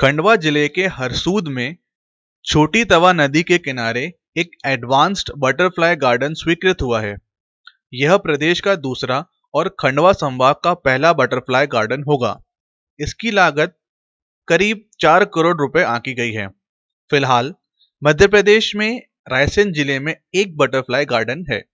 खंडवा जिले के हरसूद में छोटी तवा नदी के किनारे एक एडवांस्ड बटरफ्लाई गार्डन स्वीकृत हुआ है यह प्रदेश का दूसरा और खंडवा संभाग का पहला बटरफ्लाई गार्डन होगा इसकी लागत करीब चार करोड़ रुपए आंकी गई है फिलहाल मध्य प्रदेश में रायसेन जिले में एक बटरफ्लाई गार्डन है